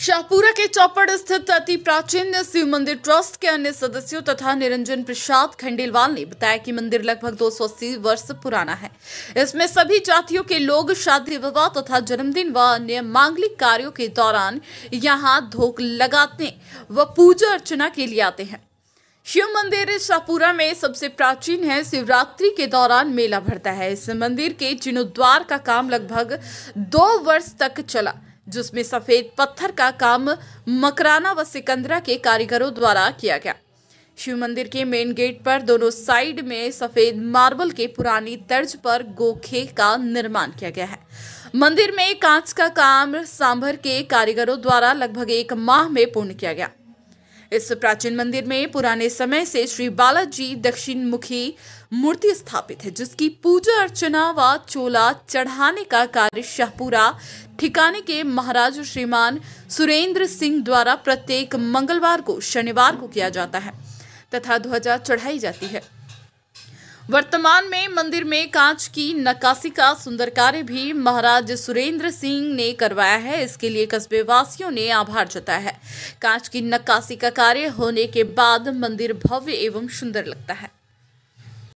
शाहपुरा के चौपड़ स्थित अति प्राचीन शिव मंदिर ट्रस्ट के अन्य सदस्यों तथा निरंजन प्रसाद खंडेलवाल ने बताया कि मंदिर लगभग 280 वर्ष पुराना है इसमें सभी जातियों के लोग शादी विवाह तथा जन्मदिन व अन्य मांगलिक कार्यों के दौरान यहां धोख लगाते व पूजा अर्चना के लिए आते हैं शिव मंदिर शाहपुरा में सबसे प्राचीन है शिवरात्रि के दौरान मेला भरता है इस मंदिर के जीर्णोद्वार का काम लगभग दो वर्ष तक चला जिसमें सफेद पत्थर का काम मकराना व सिकंदरा के कारीगरों द्वारा किया गया शिव मंदिर के मेन गेट पर दोनों साइड में सफेद मार्बल के पुरानी तर्ज पर गोखे का निर्माण किया गया है मंदिर में कांच का काम सांभर के कारीगरों द्वारा लगभग एक माह में पूर्ण किया गया इस प्राचीन मंदिर में पुराने समय से श्री बालाजी दक्षिण मुखी मूर्ति स्थापित है जिसकी पूजा अर्चना व चोला चढ़ाने का कार्य शाहपुरा ठिकाने के महाराज श्रीमान सुरेंद्र सिंह द्वारा प्रत्येक मंगलवार को शनिवार को किया जाता है तथा ध्वजा चढ़ाई जाती है वर्तमान में मंदिर में कांच की नक्काशी का सुंदर कार्य भी महाराज सुरेंद्र सिंह ने करवाया है इसके लिए कस्बे वासियों ने आभार जताया है कांच की नक्काशी का कार्य होने के बाद मंदिर भव्य एवं सुंदर लगता है